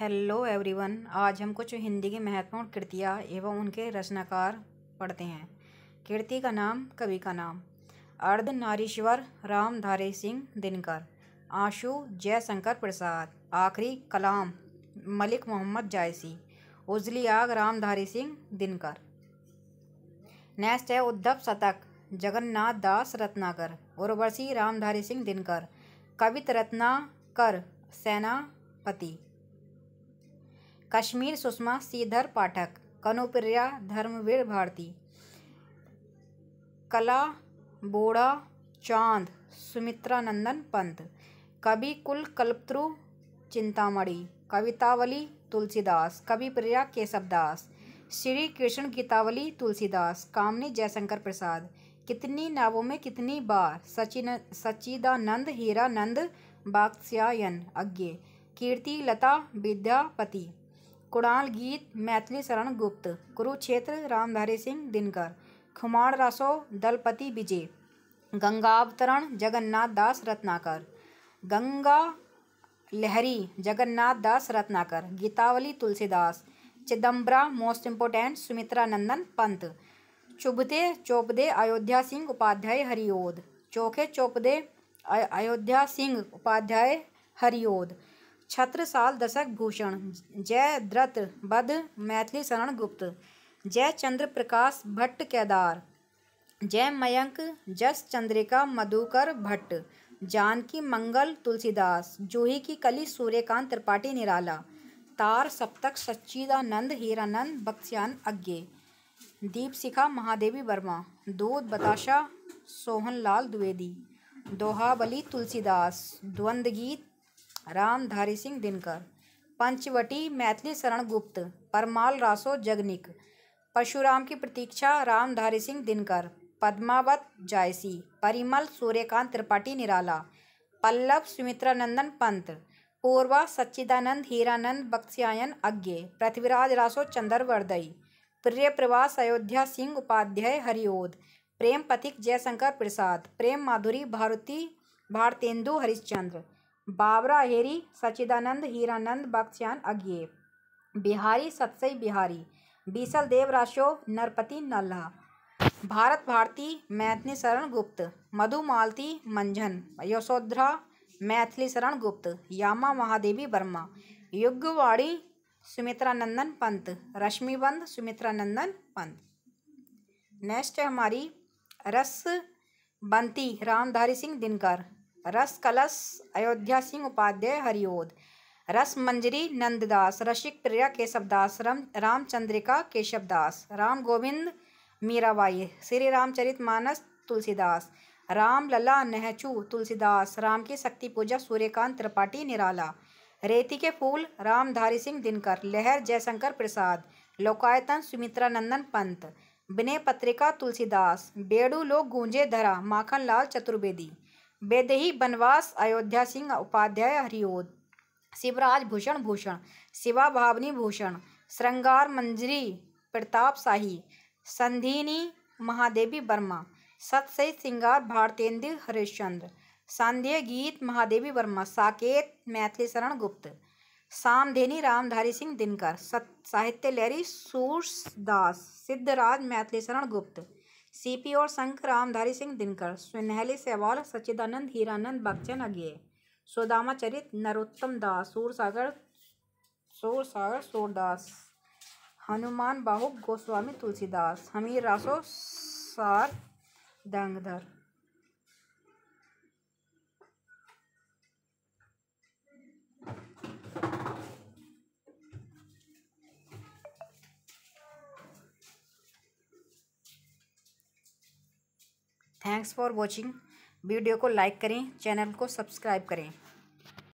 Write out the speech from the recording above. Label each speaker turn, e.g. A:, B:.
A: hello everyone आज हम कुछ हिंदी की महत्वपूर्ण कृतियाँ एवं उनके रचनाकार पढ़ते हैं कीर्ति का नाम कवि का नाम अर्ध नारीश्वर रामधारी सिंह दिनकर आशु जयशंकर प्रसाद आखिरी कलाम मलिक मोहम्मद जायसी उजली आग रामधारी सिंह दिनकर नेक्स्ट है उद्धव शतक जगन्नाथ दास रत्नाकर उर्वशी रामधारी सिंह दिनकर कवित रत्नाकर सेनापति कश्मीर सुषमा श्रीधर पाठक कनुप्रिया धर्मवीर भारती कला बोड़ा चांद सुमित्रा नंदन पंत कवि कुल कल्पत्रु चिंतामणि कवितावली तुलसीदास कवि प्रिया केशवदास श्री कृष्ण गीतावली तुलसीदास कामनी जयशंकर प्रसाद कितनी नावों में कितनी बार सचिन सचिदानंद हीरानंद बाक्स्यायन अज्ञे कीर्ति लता विद्यापति कुणाल गीत मैथिली शरण गुप्त कुरुक्षेत्र रामधारी सिंह दिनकर खुमार रसो दलपति विजय गंगावतरण जगन्नाथ दास रत्नाकर गंगा लहरी जगन्नाथ दास रत्नाकर गीतावली तुलसीदास चिदम्बरा मोस्ट इम्पोर्टेंट सुमित्रा नंदन पंत चुभते चौपदे अयोध्या सिंह उपाध्याय हरिओद चौखे चौपदे अयोध्या सिंह उपाध्याय हरिओद छत्रसाल दशक भूषण जय द्रत बध मैथिली शरण गुप्त जय चंद्र प्रकाश भट्ट केदार जय मयंक जस चंद्रिका मधुकर भट्ट जानकी मंगल तुलसीदास जूही की कली सूर्यकांत त्रिपाठी निराला तार सप्तक सच्चिदानंद हीरानंद बक्स्यान अज्ञे दीपशिखा महादेवी वर्मा दूध बताशा सोहनलाल द्विवेदी दोहाबली तुलसीदास द्वंद्वगीत रामधारी सिंह दिनकर पंचवटी मैथिली शरण गुप्त परमाल रासो जगनिक परशुराम की प्रतीक्षा रामधारी सिंह दिनकर पद्मावत जायसी परिमल सूर्यकांत त्रिपाठी निराला पल्लव सुमित्रानंदन पंत पूर्वा सच्चिदानंद हीरानंद बक्स्यायन अज्ञे पृथ्वीराज रासो चंद्रवर्दई प्रिय प्रवास अयोध्या सिंह उपाध्याय हरिओद प्रेम पथिक जयशंकर प्रसाद प्रेम माधुरी भारती भारतेंदु हरिश्चंद्र बाबरा हेरी सचिदानंद हीरानंद बख्श्यान अज्ञे बिहारी सतसई बिहारी बीसल देव राशो नरपति नल्हा भारत भारती मैथिली शरण गुप्त मधु मालती मंझन यशोधरा मैथिली शरण गुप्त यामा महादेवी वर्मा युगवाड़ी सुमित्रानंदन पंत रश्मिबंद सुमित्रानंदन पंत नेक्स्ट है हमारी रस बंती रामधारी सिंह दिनकर रस कलश अयोध्या सिंह उपाध्याय हरिओद रस मंजरी नंददास रसिक प्रिया केशवदास राम रामचंद्रिका केशवदास राम गोविंद मीराबाई श्री रामचरित मानस तुलसीदास राम लला नहचू तुलसीदास राम की शक्ति पूजा सूर्यकांत त्रिपाठी निराला रेती के फूल रामधारी सिंह दिनकर लहर जयशंकर प्रसाद लोकायतन सुमित्रा नंदन पंत विनय पत्रिका तुलसीदास बेड़ू लोग गूंजे धरा माखनलाल चतुर्वेदी बेदही बनवास अयोध्या सिंह उपाध्याय हरिओद शिवराज भूषण भूषण शिवा भावनी भूषण श्रृंगार मंजरी प्रताप शाही संधिनी महादेवी वर्मा सतसई सिंगार भारतेंद्र हरिश्चंद्र सांध्य गीत महादेवी वर्मा साकेत मैथिली शरण गुप्त सामधेनी रामधारी सिंह दिनकर सत साहित्य लहरी सूर्स दास सिद्धराज मैथिली शरण गुप्त सीपी और शंख रामधारी सिंह दिनकर सुनहली सेवाल सच्चिदानंद हीरानंद बख्चन अगे सुदामा चरित नरोत्तम दास सूरसागर सूरसागर सूरदास हनुमान बाहु Goswami Tulsidas Hammir Raso Sarangdhar thanks for watching video को लाइक करें चैनल को सब्सक्राइब करें